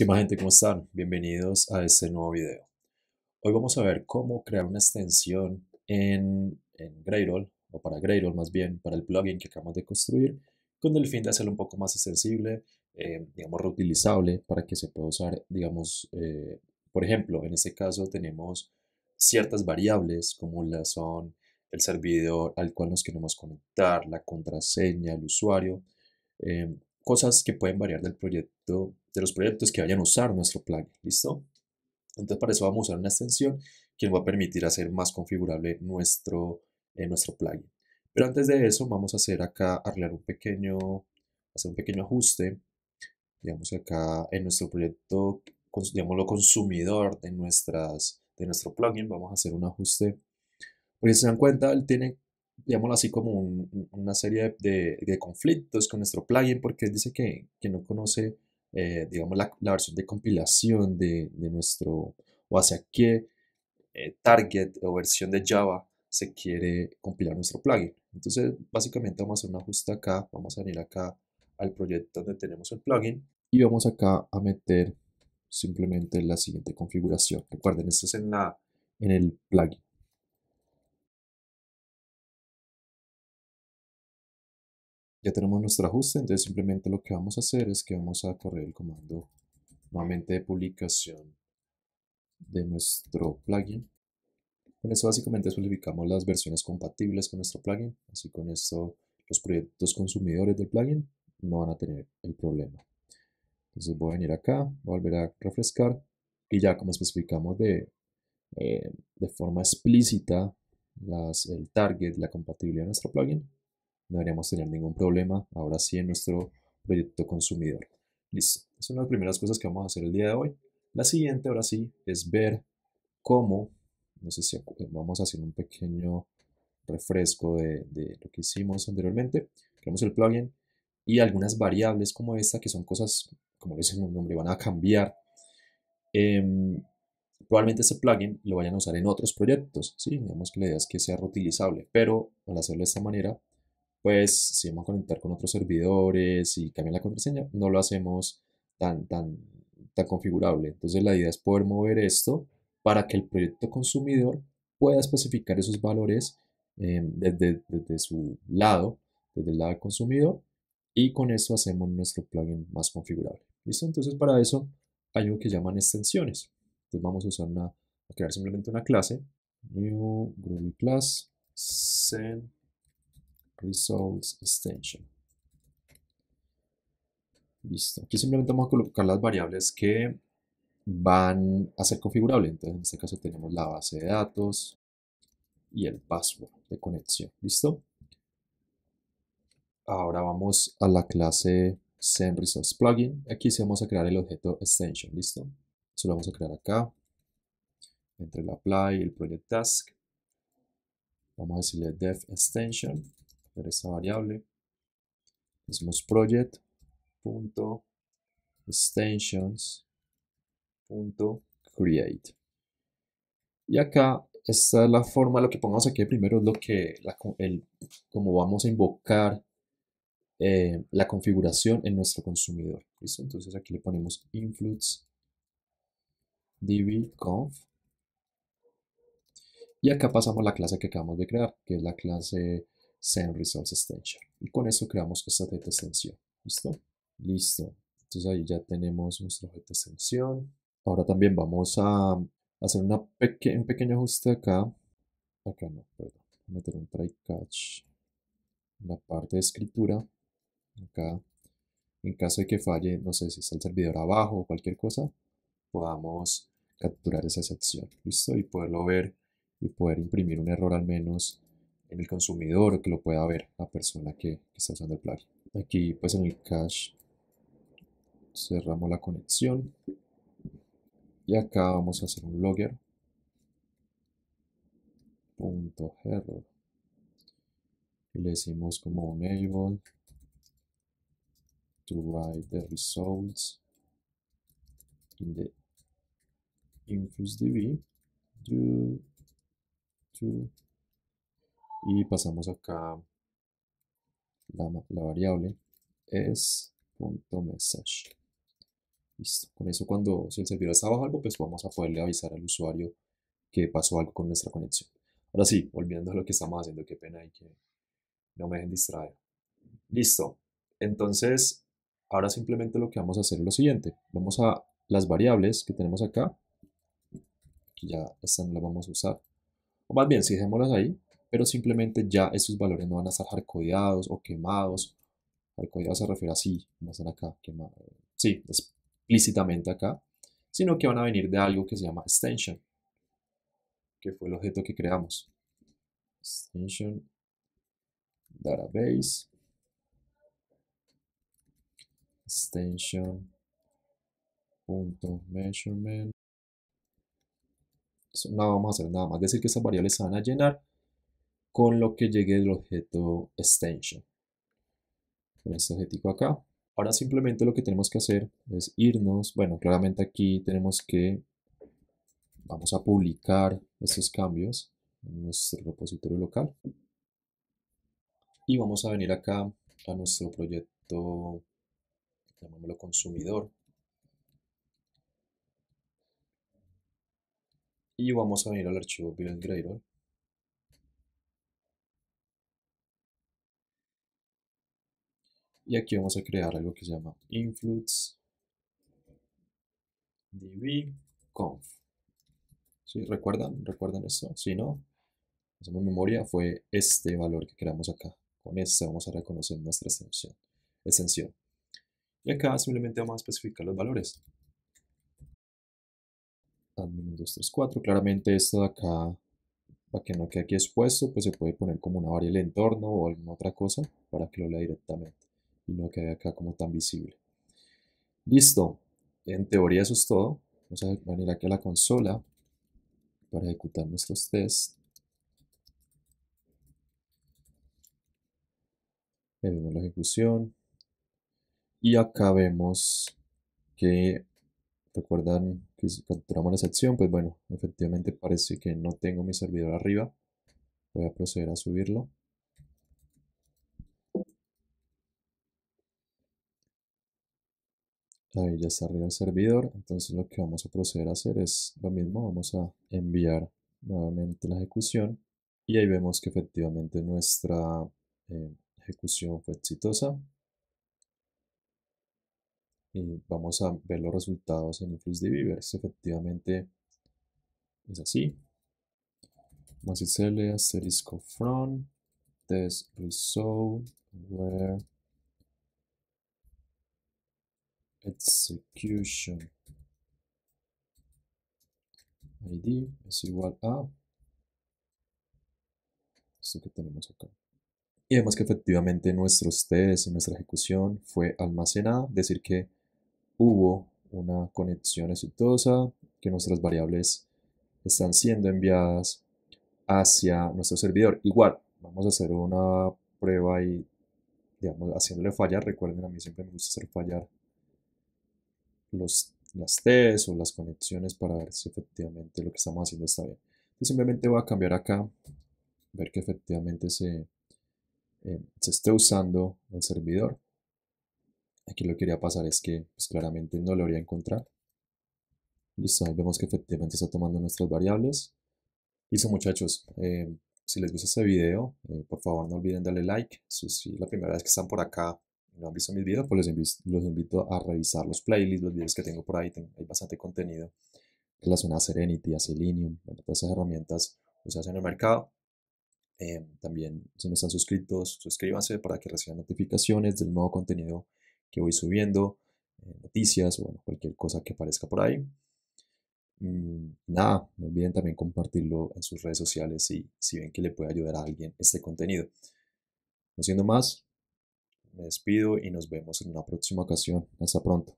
¿Qué más gente? ¿Cómo están? Bienvenidos a este nuevo video. Hoy vamos a ver cómo crear una extensión en, en o para Gradle más bien, para el plugin que acabamos de construir, con el fin de hacerlo un poco más extensible, eh, digamos reutilizable, para que se pueda usar, digamos, eh, por ejemplo, en este caso tenemos ciertas variables como las son el servidor al cual nos queremos conectar, la contraseña, el usuario, eh, cosas que pueden variar del proyecto, de los proyectos que vayan a usar nuestro plugin, ¿listo? Entonces para eso vamos a usar una extensión que nos va a permitir hacer más configurable nuestro, eh, nuestro plugin. Pero antes de eso vamos a hacer acá, arreglar un pequeño, hacer un pequeño ajuste, digamos acá en nuestro proyecto, lo consumidor de, nuestras, de nuestro plugin, vamos a hacer un ajuste. Porque si se dan cuenta, él tiene digámoslo así, como una serie de, conflictos con nuestro plugin porque dice que, no conoce, eh, digamos, la, versión de compilación de, nuestro, o hacia qué eh, target o versión de Java se quiere compilar nuestro plugin. Entonces, básicamente vamos a hacer un ajuste acá, vamos a venir acá al proyecto donde tenemos el plugin y vamos acá a meter simplemente la siguiente configuración. Recuerden, esto es en, la, en el plugin. Ya tenemos nuestro ajuste, entonces simplemente lo que vamos a hacer es que vamos a correr el comando nuevamente de publicación de nuestro plugin. Con eso básicamente especificamos las versiones compatibles con nuestro plugin, así con esto los proyectos consumidores del plugin no van a tener el problema. Entonces voy a venir acá, volver a refrescar y ya como especificamos de, eh, de forma explícita el target, la compatibilidad de nuestro plugin, no deberíamos tener ningún problema ahora sí en nuestro proyecto consumidor. Listo, es una de las primeras cosas que vamos a hacer el día de hoy. La siguiente ahora sí es ver cómo, no sé si vamos a hacer un pequeño refresco de, lo que hicimos anteriormente. Creamos el plugin y algunas variables como esta que son cosas, como le dicen un nombre, van a cambiar. Em, probablemente ese plugin lo vayan a usar en otros proyectos, ¿sí? digamos que la idea es que sea reutilizable, pero al hacerlo de esta manera pues si vamos a conectar con otros servidores y cambiar la contraseña, no lo hacemos tan, tan, tan configurable. Entonces la idea es poder mover esto para que el proyecto consumidor pueda especificar esos valores em, desde, su lado, desde el lado del consumidor, y con eso hacemos nuestro plugin más configurable. ¿Listo? Entonces para eso hay algo que llaman extensiones. Entonces vamos a usar una, crear simplemente una clase, new groovy class, results extension. Listo. Aquí simplemente vamos a colocar las variables que van a ser configurables. Entonces, en este caso tenemos la base de datos y el password de conexión. ¿Listo? Ahora vamos a la clase Plugin. Aquí sí vamos a crear el objeto extension. ¿Listo? Eso lo vamos a crear acá. Entre el apply y el project task. Vamos a decirle dev extension esta variable. decimos project extensions create. Y acá esta es la forma, lo que pongamos aquí primero es lo que, como vamos a invocar eh, la configuración en nuestro consumidor. ¿listo? Entonces aquí le ponemos influx dbconf. Y acá pasamos la clase que acabamos de crear, que es la clase Send resource extension. Y con eso creamos esta extensión. ¿Listo? Listo. Entonces ahí ya tenemos nuestra objeto extensión. Ahora también vamos a hacer una un pequeño ajuste acá. Acá no, perdón. a meter un try catch en la parte de escritura. Acá. En caso de que falle, no sé si está el servidor abajo o cualquier cosa, podamos capturar esa excepción ¿Listo? Y poderlo ver y poder imprimir un error al menos en el consumidor, que lo pueda ver la persona que, está usando el plugin. Aquí pues en el cache cerramos la conexión y acá vamos a hacer un logger punto error y le decimos como enable to write the results in the infusdb to y pasamos acá la, variable es message listo con eso cuando si el servidor está bajo algo pues vamos a poderle avisar al usuario que pasó algo con nuestra conexión ahora sí olvidando lo que estamos haciendo qué pena y que no me dejen distraer listo entonces ahora simplemente lo que vamos a hacer es lo siguiente vamos a las variables que tenemos acá que ya esta no la vamos a usar o más bien si dejémoslas ahí pero simplemente ya esos valores no van a estar hardcodeados o quemados. arcodeados se refiere así, a están acá, quemado. sí, explícitamente acá, sino que van a venir de algo que se llama extension, que fue el objeto que creamos. Extension database extension.measurement, no vamos a hacer nada más decir que esas variables se van a llenar con lo que llegue del objeto extension. Con este objetivo acá. Ahora simplemente lo que tenemos que hacer es irnos, bueno, claramente aquí tenemos que, vamos a publicar estos cambios en nuestro repositorio local. Y vamos a venir acá a nuestro proyecto, llamémoslo consumidor. Y vamos a venir al archivo build Y aquí vamos a crear algo que se llama influx conf ¿Sí? ¿Recuerdan? ¿Recuerdan esto? Si no, hacemos memoria, fue este valor que creamos acá. Con este vamos a reconocer nuestra extensión. extensión. Y acá simplemente vamos a especificar los valores. Admin 234, claramente esto de acá, para que no quede aquí expuesto, pues se puede poner como una variable entorno o alguna otra cosa para que lo lea directamente y no quede acá como tan visible. Listo, en teoría eso es todo. Vamos a venir aquí a la consola para ejecutar nuestros tests. vemos la ejecución y acá vemos que recuerdan que si capturamos la sección pues bueno efectivamente parece que no tengo mi servidor arriba voy a proceder a subirlo Ahí ya está arriba el servidor, entonces lo que vamos a proceder a hacer es lo mismo, vamos a enviar nuevamente la ejecución y ahí vemos que efectivamente nuestra eh, ejecución fue exitosa. Y vamos a ver los resultados en InfluxDB, ver si efectivamente es así. Vamos asterisco from test execution id es igual a esto que tenemos acá. Y vemos que efectivamente nuestros test y nuestra ejecución fue almacenada, decir que hubo una conexión exitosa, que nuestras variables están siendo enviadas hacia nuestro servidor. Igual, vamos a hacer una prueba y, digamos, haciéndole fallar. Recuerden, a mí siempre me gusta hacer fallar los, las T's o las conexiones para ver si efectivamente lo que estamos haciendo está bien. Entonces simplemente voy a cambiar acá, ver que efectivamente se, eh, se esté usando el servidor. Aquí lo que quería pasar es que pues, claramente no lo a encontrar. Listo, ahí vemos que efectivamente está tomando nuestras variables. Listo muchachos, eh, si les gusta este video, eh, por favor no olviden darle like. Si es la primera vez que están por acá, no han visto mis videos, pues los, invito, a revisar los playlists, los videos que tengo por ahí, hay bastante contenido relacionado a Serenity, a Selenium, bueno, todas esas herramientas hacen en el mercado. Em, también, si no están suscritos, suscríbanse para que reciban notificaciones del nuevo contenido que voy subiendo, eh, noticias o bueno, cualquier cosa que aparezca por ahí. Mm, nada, no olviden también compartirlo en sus redes sociales si, si ven que le puede ayudar a alguien este contenido. No siendo más, me despido y nos vemos en una próxima ocasión. Hasta pronto.